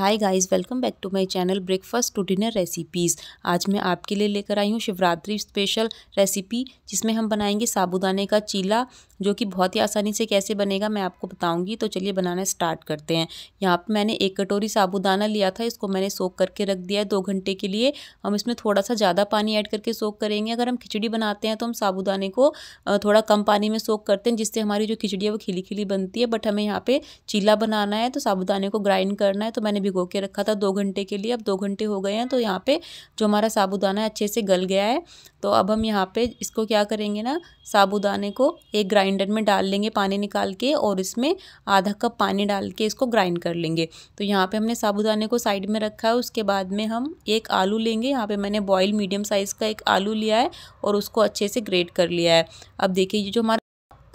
hi guys welcome back to my channel breakfast to dinner recipes आज मैं आपके लिए लेकर आई हूँ शिवरात्रि स्पेशल रेसिपी जिसमें हम बनाएंगे साबूदाने का चीला जो कि बहुत ही आसानी से कैसे बनेगा मैं आपको बताऊंगी तो चलिए बनाना स्टार्ट करते हैं यहाँ पर मैंने एक कटोरी साबूदाना लिया था इसको मैंने सोख करके रख दिया है दो घंटे के लिए हम इसमें थोड़ा सा ज़्यादा पानी ऐड करके सोख करेंगे अगर हम खिचड़ी बनाते हैं तो हम साबूदाने को थोड़ा कम पानी में सोख करते हैं जिससे हमारी जो खिचड़ी है वो खिली खिली बनती है बट हमें यहाँ पर चीला बनाना है तो साबुदाने को ग्राइंड करना है तो मैंने भिगो के रखा था दो घंटे के लिए अब दो घंटे हो गए हैं तो यहाँ पे जो हमारा साबुदाना अच्छे से गल गया है तो अब हम यहाँ पे इसको क्या करेंगे ना साबुदाने को एक ग्राइंडर में डाल लेंगे पानी निकाल के और इसमें आधा कप पानी डाल के इसको ग्राइंड कर लेंगे तो यहाँ पे हमने साबुदाने को साइड में रखा है उसके बाद में हम एक आलू लेंगे यहाँ पे मैंने बॉयल मीडियम साइज़ का एक आलू लिया है और उसको अच्छे से ग्रेट कर लिया है अब देखिए ये जो हमारा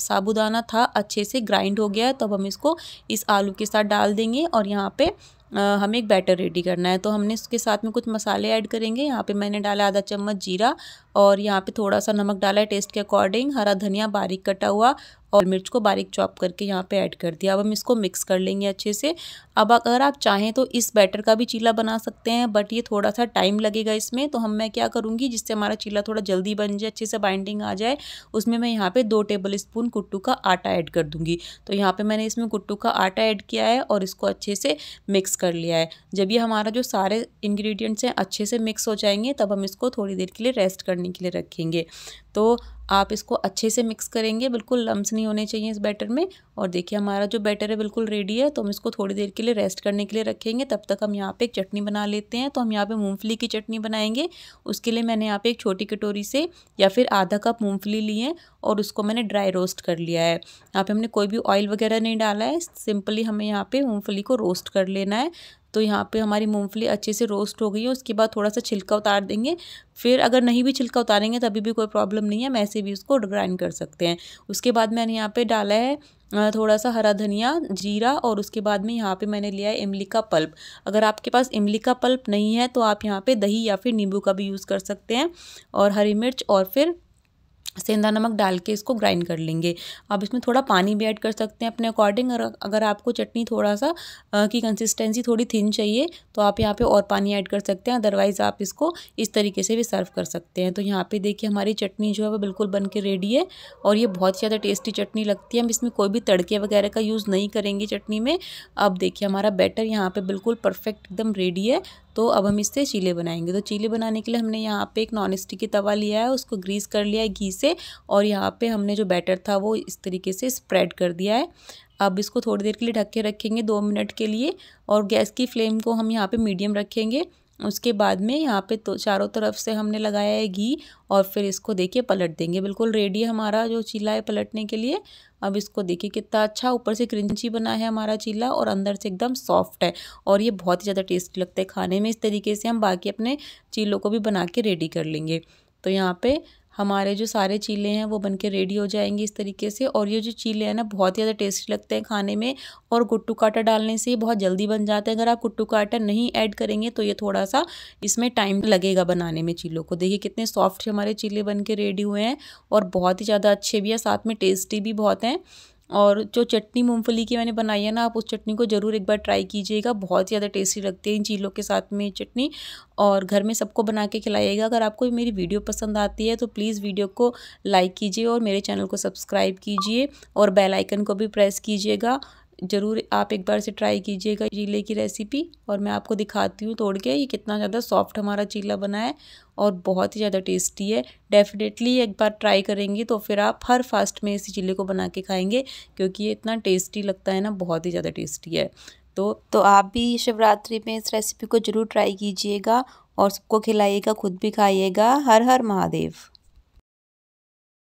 साबुदाना था अच्छे से ग्राइंड हो गया है तब तो हम इसको इस आलू के साथ डाल देंगे और यहाँ पे हमें एक बैटर रेडी करना है तो हमने उसके साथ में कुछ मसाले ऐड करेंगे यहाँ पे मैंने डाला आधा चम्मच जीरा और यहाँ पे थोड़ा सा नमक डाला है टेस्ट के अकॉर्डिंग हरा धनिया बारीक कटा हुआ और मिर्च को बारीक चॉप करके यहाँ पे ऐड कर दिया अब हम इसको मिक्स कर लेंगे अच्छे से अब अगर आप चाहें तो इस बैटर का भी चीला बना सकते हैं बट ये थोड़ा सा टाइम लगेगा इसमें तो हम मैं क्या करूँगी जिससे हमारा चीला थोड़ा जल्दी बन जाए अच्छे से बाइंडिंग आ जाए उसमें मैं यहाँ पर दो टेबल स्पून कुट्टू का आटा ऐड कर दूँगी तो यहाँ पर मैंने इसमें कुट्टू का आटा ऐड किया है और इसको अच्छे से मिक्स मिक्स कर लिया है जब ये हमारा जो सारे इंग्रेडिएंट्स हैं अच्छे से मिक्स हो जाएंगे तब हम इसको थोड़ी देर के लिए रेस्ट करने के लिए रखेंगे तो आप इसको अच्छे से मिक्स करेंगे बिल्कुल लम्स नहीं होने चाहिए इस बैटर में और देखिए हमारा जो बैटर है बिल्कुल रेडी है तो हम इसको थोड़ी देर के लिए रेस्ट करने के लिए रखेंगे तब तक हम यहाँ पे एक चटनी बना लेते हैं तो हम यहाँ पे मूंगफली की चटनी बनाएंगे उसके लिए मैंने यहाँ पे एक छोटी कटोरी से या फिर आधा कप मूँगफली ली है और उसको मैंने ड्राई रोस्ट कर लिया है यहाँ पर हमने कोई भी ऑयल वगैरह नहीं डाला है सिंपली हमें यहाँ पर मूँगफली को रोस्ट कर लेना है तो यहाँ पे हमारी मूंगफली अच्छे से रोस्ट हो गई है उसके बाद थोड़ा सा छिलका उतार देंगे फिर अगर नहीं भी छिलका उतारेंगे तभी भी कोई प्रॉब्लम नहीं है हम ऐसे भी उसको ग्राइंड कर सकते हैं उसके बाद मैंने यहाँ पर डाला है थोड़ा सा हरा धनिया जीरा और उसके बाद में यहाँ पे मैंने लिया है इमली का पल्प अगर आपके पास इमली का पल्प नहीं है तो आप यहाँ पे दही या फिर नींबू का भी यूज़ कर सकते हैं और हरी मिर्च और फिर सेंधा नमक डाल के इसको ग्राइंड कर लेंगे आप इसमें थोड़ा पानी भी ऐड कर सकते हैं अपने अकॉर्डिंग अगर आपको चटनी थोड़ा सा आ, की कंसिस्टेंसी थोड़ी थिन चाहिए तो आप यहाँ पे और पानी ऐड कर सकते हैं अदरवाइज़ आप इसको इस तरीके से भी सर्व कर सकते हैं तो यहाँ पे देखिए हमारी चटनी जो है वो बिल्कुल बन के रेडी है और ये बहुत ज़्यादा टेस्टी चटनी लगती है हम इसमें कोई भी तड़के वगैरह का यूज़ नहीं करेंगे चटनी में अब देखिए हमारा बैटर यहाँ पर बिल्कुल परफेक्ट एकदम रेडी है तो अब हम इससे चीले बनाएंगे तो चीले बनाने के लिए हमने यहाँ पे एक नॉन स्टिक की तवा लिया है उसको ग्रीस कर लिया है घी से और यहाँ पे हमने जो बैटर था वो इस तरीके से स्प्रेड कर दिया है अब इसको थोड़ी देर के लिए ढक के रखेंगे दो मिनट के लिए और गैस की फ्लेम को हम यहाँ पे मीडियम रखेंगे उसके बाद में यहाँ पे तो चारों तरफ से हमने लगाया है घी और फिर इसको देखिए पलट देंगे बिल्कुल रेडी है हमारा जो चीला है पलटने के लिए अब इसको देखिए कितना अच्छा ऊपर से क्रिंची बना है हमारा चीला और अंदर से एकदम सॉफ्ट है और ये बहुत ही ज़्यादा टेस्टी लगता है खाने में इस तरीके से हम बाकी अपने चीलों को भी बना के रेडी कर लेंगे तो यहाँ पर हमारे जो सारे चीले हैं वो बनके रेडी हो जाएंगे इस तरीके से और ये जो चीले हैं ना बहुत ही ज़्यादा टेस्टी लगते हैं खाने में और गुट्टू काटा डालने से ये बहुत जल्दी बन जाते हैं अगर आप कुट्टू काटा नहीं ऐड करेंगे तो ये थोड़ा सा इसमें टाइम लगेगा बनाने में चीलों को देखिए कितने सॉफ्ट हमारे चीले बन रेडी हुए हैं और बहुत ही ज़्यादा अच्छे भी हैं साथ में टेस्टी भी बहुत हैं और जो चटनी मूंगफली की मैंने बनाई है ना आप उस चटनी को ज़रूर एक बार ट्राई कीजिएगा बहुत ही ज़्यादा टेस्टी लगती है इन चीलों के साथ में चटनी और घर में सबको बना के खिलाइएगा अगर आपको मेरी वीडियो पसंद आती है तो प्लीज़ वीडियो को लाइक कीजिए और मेरे चैनल को सब्सक्राइब कीजिए और बेलाइकन को भी प्रेस कीजिएगा ज़रूर आप एक बार से ट्राई कीजिएगा चीले की रेसिपी और मैं आपको दिखाती हूँ तोड़ के ये कितना ज़्यादा सॉफ्ट हमारा चीला बना है और बहुत ही ज़्यादा टेस्टी है डेफिनेटली एक बार ट्राई करेंगे तो फिर आप हर फास्ट में इसी चीले को बना के खाएँगे क्योंकि ये इतना टेस्टी लगता है ना बहुत ही ज़्यादा टेस्टी है तो तो आप भी शिवरात्रि में इस रेसिपी को ज़रूर ट्राई कीजिएगा और सबको खिलाइएगा खुद भी खाइएगा हर हर महादेव